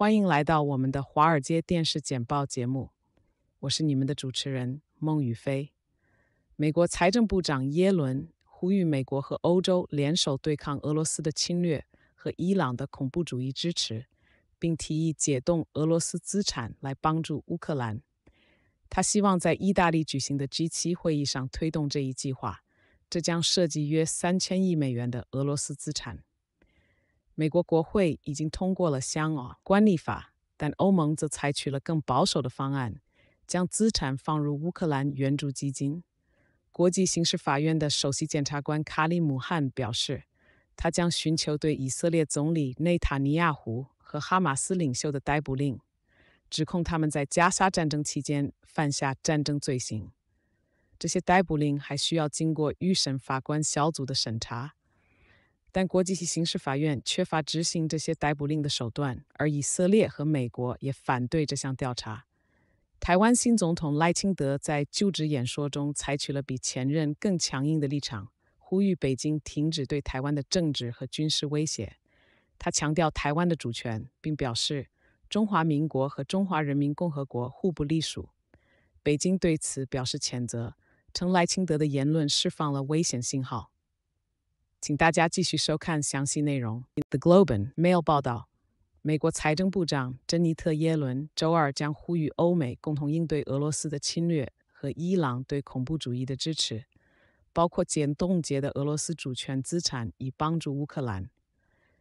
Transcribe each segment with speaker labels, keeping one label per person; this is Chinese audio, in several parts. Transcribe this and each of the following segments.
Speaker 1: 欢迎来到我们的《华尔街电视简报》节目，我是你们的主持人孟雨飞。美国财政部长耶伦呼吁美国和欧洲联手对抗俄罗斯的侵略和伊朗的恐怖主义支持，并提议解冻俄罗斯资产来帮助乌克兰。他希望在意大利举行的 G7 会议上推动这一计划，这将涉及约三千亿美元的俄罗斯资产。美国国会已经通过了《香港管理法》，但欧盟则采取了更保守的方案，将资产放入乌克兰援助基金。国际刑事法院的首席检察官卡里姆·汉表示，他将寻求对以色列总理内塔尼亚胡和哈马斯领袖的逮捕令，指控他们在加沙战争期间犯下战争罪行。这些逮捕令还需要经过预审法官小组的审查。但国际刑事法院缺乏执行这些逮捕令的手段，而以色列和美国也反对这项调查。台湾新总统赖清德在就职演说中采取了比前任更强硬的立场，呼吁北京停止对台湾的政治和军事威胁。他强调台湾的主权，并表示中华民国和中华人民共和国互不隶属。北京对此表示谴责，称赖清德的言论释放了危险信号。请大家继续收看详细内容。The Globe and Mail 报道，美国财政部长珍妮特·耶伦周二将呼吁欧美共同应对俄罗斯的侵略和伊朗对恐怖主义的支持，包括减冻结的俄罗斯主权资产，以帮助乌克兰。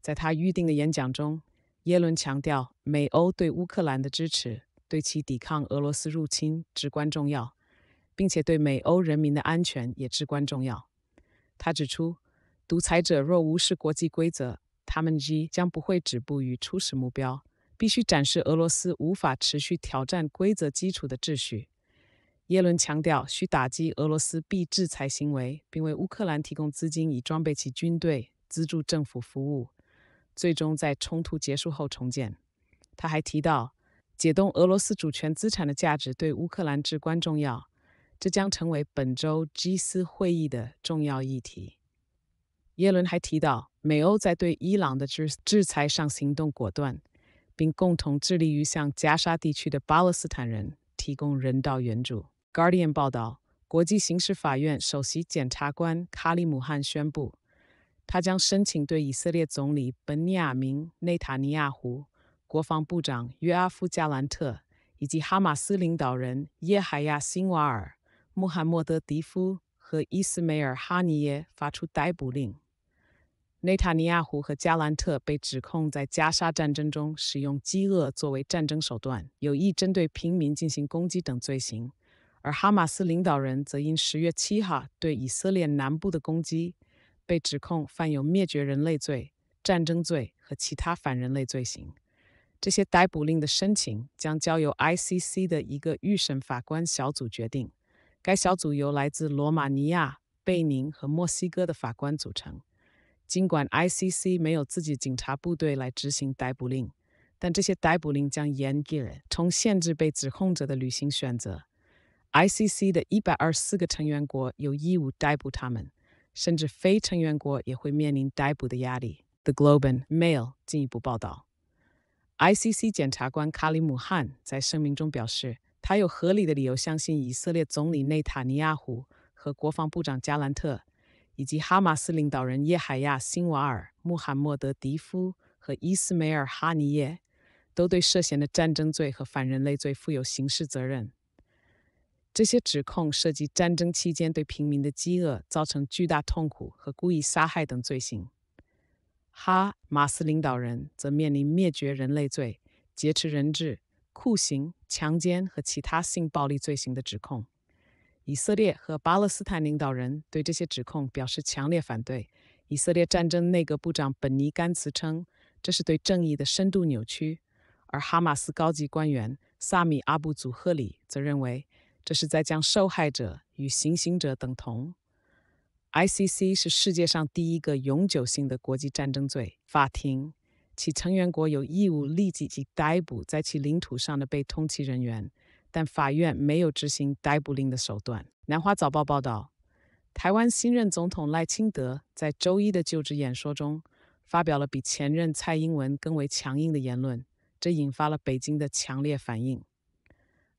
Speaker 1: 在他预定的演讲中，耶伦强调，美欧对乌克兰的支持对其抵抗俄罗斯入侵至关重要，并且对美欧人民的安全也至关重要。他指出。独裁者若无视国际规则，他们将不会止步于初始目标。必须展示俄罗斯无法持续挑战规则基础的秩序。耶伦强调，需打击俄罗斯必制裁行为，并为乌克兰提供资金以装备其军队、资助政府服务，最终在冲突结束后重建。他还提到，解冻俄罗斯主权资产的价值对乌克兰至关重要，这将成为本周 g 四会议的重要议题。耶伦还提到，美欧在对伊朗的制制裁上行动果断，并共同致力于向加沙地区的巴勒斯坦人提供人道援助。Guardian 报道，国际刑事法院首席检察官卡里姆·汉宣布，他将申请对以色列总理本尼亚明·内塔尼亚胡、国防部长约阿夫·加兰特以及哈马斯领导人叶海亚·辛瓦尔、穆罕默德·迪夫和伊斯梅尔·哈尼耶发出逮捕令。内塔尼亚胡和加兰特被指控在加沙战争中使用饥饿作为战争手段，有意针对平民进行攻击等罪行；而哈马斯领导人则因十月七号对以色列南部的攻击，被指控犯有灭绝人类罪、战争罪和其他反人类罪行。这些逮捕令的申请将交由 ICC 的一个预审法官小组决定，该小组由来自罗马尼亚、贝宁和墨西哥的法官组成。尽管 ICC 没有自己警察部队来执行逮捕令，但这些逮捕令将严格从限制被指控者的旅行选择。ICC 的一百二十四个成员国有义务逮捕他们，甚至非成员国也会面临逮捕的压力。The Global Mail 进一步报道，ICC 检察官卡里姆·汉在声明中表示，他有合理的理由相信以色列总理内塔尼亚胡和国防部长加兰特。以及哈马斯领导人叶海亚·辛瓦尔、穆罕默德·迪夫和伊斯梅尔·哈尼耶都对涉嫌的战争罪和反人类罪负有刑事责任。这些指控涉及战争期间对平民的饥饿、造成巨大痛苦和故意杀害等罪行。哈马斯领导人则面临灭绝人类罪、劫持人质、酷刑、强奸和其他性暴力罪行的指控。以色列和巴勒斯坦领导人对这些指控表示强烈反对。以色列战争内阁部长本尼甘茨称，这是对正义的深度扭曲。而哈马斯高级官员萨米阿布祖赫里则认为，这是在将受害者与行刑者等同。I C C 是世界上第一个永久性的国际战争罪法庭，其成员国有义务立即及逮捕在其领土上的被通缉人员。但法院没有执行逮捕令的手段。南华早报报道，台湾新任总统赖清德在周一的就职演说中，发表了比前任蔡英文更为强硬的言论，这引发了北京的强烈反应。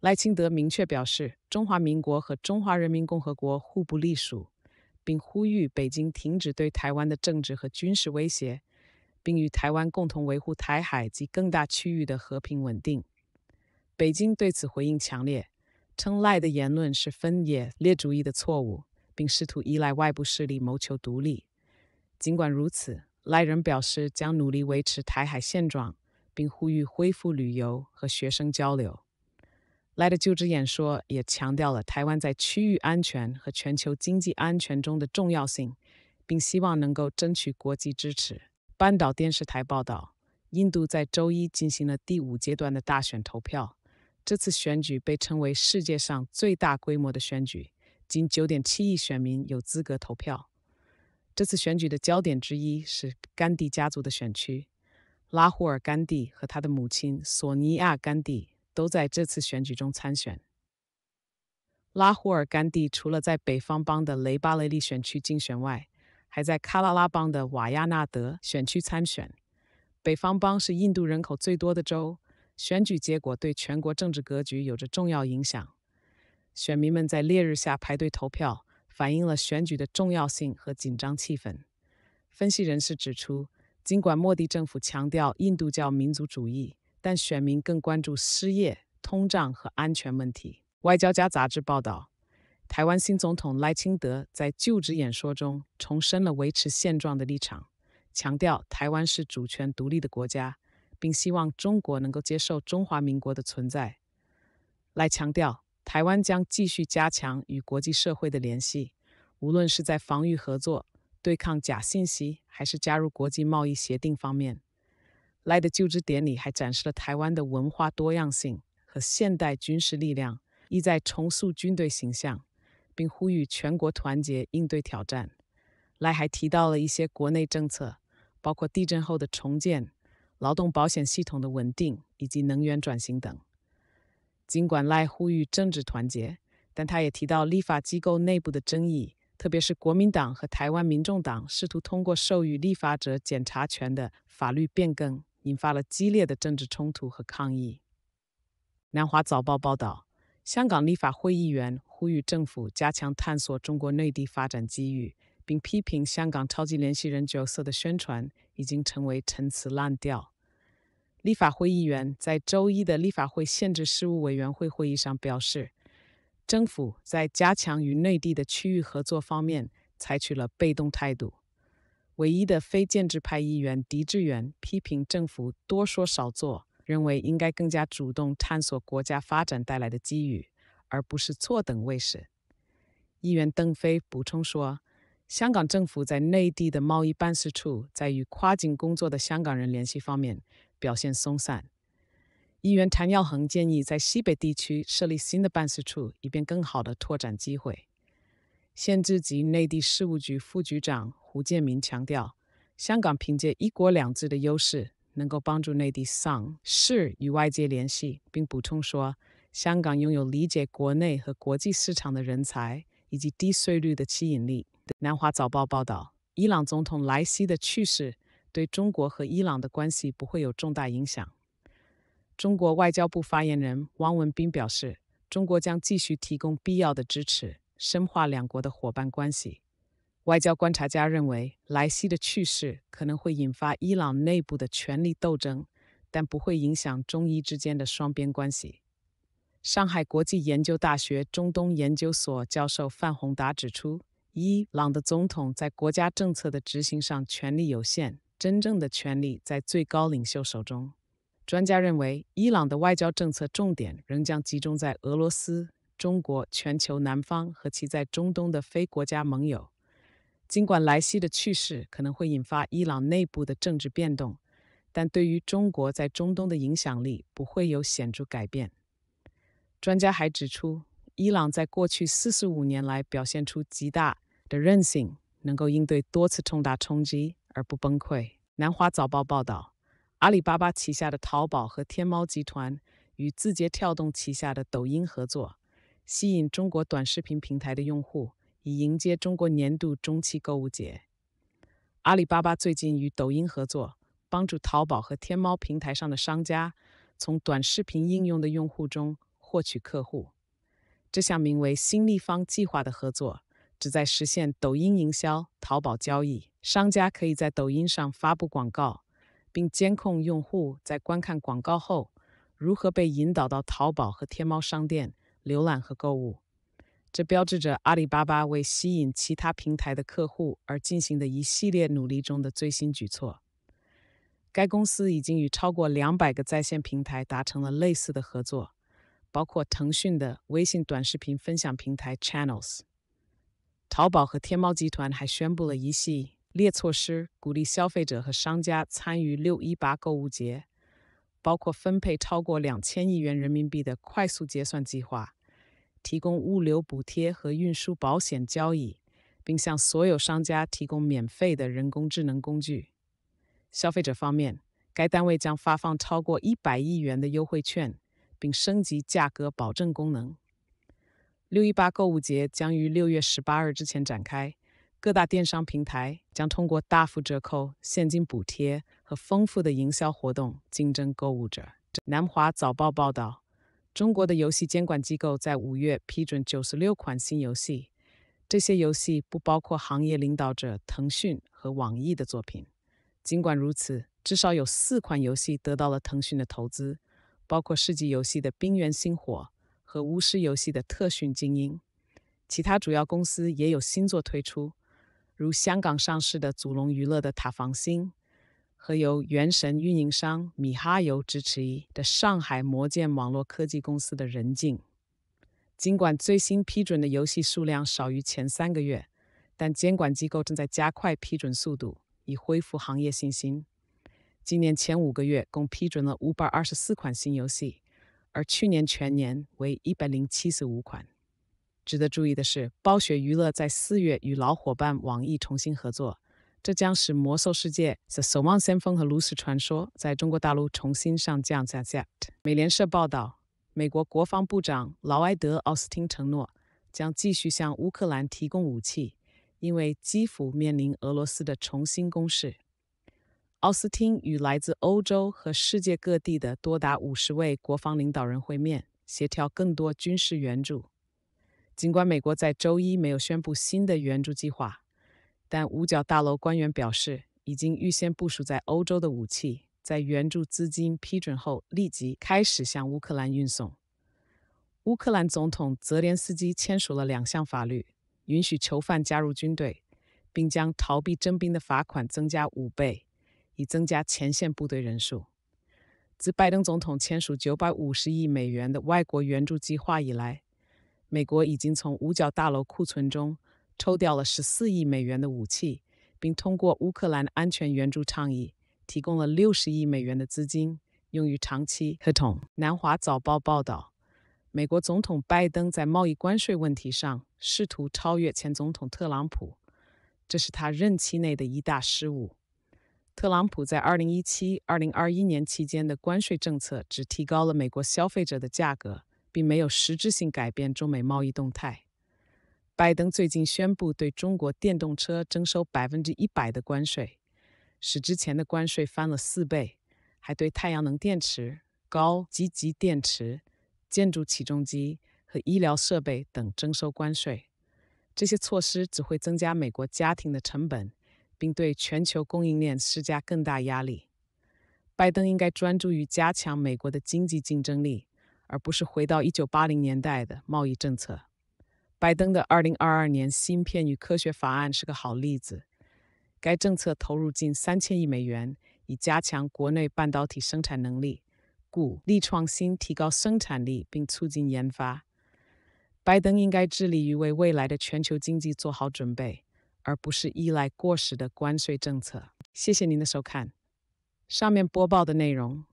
Speaker 1: 赖清德明确表示，中华民国和中华人民共和国互不隶属，并呼吁北京停止对台湾的政治和军事威胁，并与台湾共同维护台海及更大区域的和平稳定。北京对此回应强烈，称赖的言论是分裂主义的错误，并试图依赖外部势力谋求独立。尽管如此，赖仍表示将努力维持台海现状，并呼吁恢复旅游和学生交流。赖的就职演说也强调了台湾在区域安全和全球经济安全中的重要性，并希望能够争取国际支持。半岛电视台报道，印度在周一进行了第五阶段的大选投票。这次选举被称为世界上最大规模的选举，九9.7亿选民有资格投票。这次选举的焦点之一是甘地家族的选区，拉胡尔·甘地和他的母亲索尼亚·甘地都在这次选举中参选。拉胡尔·甘地除了在北方邦的雷巴雷利选区竞选外，还在喀拉拉邦的瓦亚纳德选区参选。北方邦是印度人口最多的州。选举结果对全国政治格局有着重要影响。选民们在烈日下排队投票，反映了选举的重要性和紧张气氛。分析人士指出，尽管莫迪政府强调印度教民族主义，但选民更关注失业、通胀和安全问题。《外交家》杂志报道，台湾新总统赖清德在就职演说中重申了维持现状的立场，强调台湾是主权独立的国家。并希望中国能够接受中华民国的存在。来强调，台湾将继续加强与国际社会的联系，无论是在防御合作、对抗假信息，还是加入国际贸易协定方面。赖的就职典礼还展示了台湾的文化多样性和现代军事力量，意在重塑军队形象，并呼吁全国团结应对挑战。赖还提到了一些国内政策，包括地震后的重建。劳动保险系统的稳定以及能源转型等。尽管赖呼吁政治团结，但他也提到立法机构内部的争议，特别是国民党和台湾民众党试图通过授予立法者检察权的法律变更，引发了激烈的政治冲突和抗议。南华早报报道，香港立法会议员呼吁政府加强探索中国内地发展机遇，并批评香港超级联系人角色的宣传已经成为陈词滥调。立法会议员在周一的立法会限制事务委员会会议上表示，政府在加强与内地的区域合作方面采取了被动态度。唯一的非建制派议员狄志远批评政府多说少做，认为应该更加主动探索国家发展带来的机遇，而不是坐等位势。议员邓飞补充说，香港政府在内地的贸易办事处在与跨境工作的香港人联系方面。表现松散。议员谭耀恒建议在西北地区设立新的办事处，以便更好地拓展机会。现职及内地事务局副局长胡建明强调，香港凭借“一国两制”的优势，能够帮助内地上市与外界联系，并补充说，香港拥有理解国内和国际市场的人才，以及低税率的吸引力。南华早报报道，伊朗总统莱西的去世。对中国和伊朗的关系不会有重大影响。中国外交部发言人汪文斌表示，中国将继续提供必要的支持，深化两国的伙伴关系。外交观察家认为，莱西的去世可能会引发伊朗内部的权力斗争，但不会影响中伊之间的双边关系。上海国际研究大学中东研究所教授范宏达指出，伊朗的总统在国家政策的执行上权力有限。真正的权力在最高领袖手中。专家认为，伊朗的外交政策重点仍将集中在俄罗斯、中国、全球南方和其在中东的非国家盟友。尽管莱西的去世可能会引发伊朗内部的政治变动，但对于中国在中东的影响力不会有显著改变。专家还指出，伊朗在过去四十五年来表现出极大的韧性，能够应对多次重大冲击。而不崩溃。南华早报报道，阿里巴巴旗下的淘宝和天猫集团与字节跳动旗下的抖音合作，吸引中国短视频平台的用户，以迎接中国年度中期购物节。阿里巴巴最近与抖音合作，帮助淘宝和天猫平台上的商家从短视频应用的用户中获取客户。这项名为“新立方计划”的合作旨在实现抖音营销、淘宝交易。商家可以在抖音上发布广告，并监控用户在观看广告后如何被引导到淘宝和天猫商店浏览和购物。这标志着阿里巴巴为吸引其他平台的客户而进行的一系列努力中的最新举措。该公司已经与超过两百个在线平台达成了类似的合作，包括腾讯的微信短视频分享平台 Channels。淘宝和天猫集团还宣布了一系列。列措施鼓励消费者和商家参与六一八购物节，包括分配超过两千亿元人民币的快速结算计划，提供物流补贴和运输保险交易，并向所有商家提供免费的人工智能工具。消费者方面，该单位将发放超过一百亿元的优惠券，并升级价格保证功能。六一八购物节将于六月十八日之前展开。各大电商平台将通过大幅折扣、现金补贴和丰富的营销活动竞争购物者。南华早报报道，中国的游戏监管机构在五月批准九十六款新游戏，这些游戏不包括行业领导者腾讯和网易的作品。尽管如此，至少有四款游戏得到了腾讯的投资，包括世纪游戏的《冰原星火》和巫师游戏的《特训精英》。其他主要公司也有新作推出。如香港上市的祖龙娱乐的塔防星，和由原神运营商米哈游支持的上海魔剑网络科技公司的人境。尽管最新批准的游戏数量少于前三个月，但监管机构正在加快批准速度，以恢复行业信心。今年前五个月共批准了五百二十四款新游戏，而去年全年为一百零七十五款。值得注意的是，暴雪娱乐在四月与老伙伴网易重新合作，这将使《魔兽世界》、《守望先锋》和《炉石传说》在中国大陆重新上架下架。美联社报道，美国国防部长劳埃德·奥斯汀承诺将继续向乌克兰提供武器，因为基辅面临俄罗斯的重新攻势。奥斯汀与来自欧洲和世界各地的多达五十位国防领导人会面，协调更多军事援助。尽管美国在周一没有宣布新的援助计划，但五角大楼官员表示，已经预先部署在欧洲的武器，在援助资金批准后立即开始向乌克兰运送。乌克兰总统泽连斯基签署了两项法律，允许囚犯加入军队，并将逃避征兵的罚款增加五倍，以增加前线部队人数。自拜登总统签署九百五十亿美元的外国援助计划以来。美国已经从五角大楼库存中抽调了十四亿美元的武器，并通过乌克兰安全援助倡议提供了六十亿美元的资金，用于长期合同。南华早报报道，美国总统拜登在贸易关税问题上试图超越前总统特朗普，这是他任期内的一大失误。特朗普在二零一七二零二一年期间的关税政策只提高了美国消费者的价格。并没有实质性改变中美贸易动态。拜登最近宣布对中国电动车征收百分之一百的关税，使之前的关税翻了四倍，还对太阳能电池、高积极电池、建筑起重机和医疗设备等征收关税。这些措施只会增加美国家庭的成本，并对全球供应链施加更大压力。拜登应该专注于加强美国的经济竞争力。而不是回到一九八零年代的贸易政策。拜登的二零二二年芯片与科学法案是个好例子。该政策投入近三千亿美元，以加强国内半导体生产能力、鼓励创新、提高生产力，并促进研发。拜登应该致力于为未来的全球经济做好准备，而不是依赖过时的关税政策。谢谢您的收看。上面播报的内容。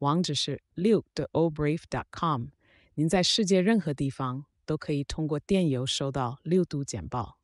Speaker 1: 网址是 l u k e t h e o l d b r i e dot c o m 您在世界任何地方都可以通过电邮收到六度简报。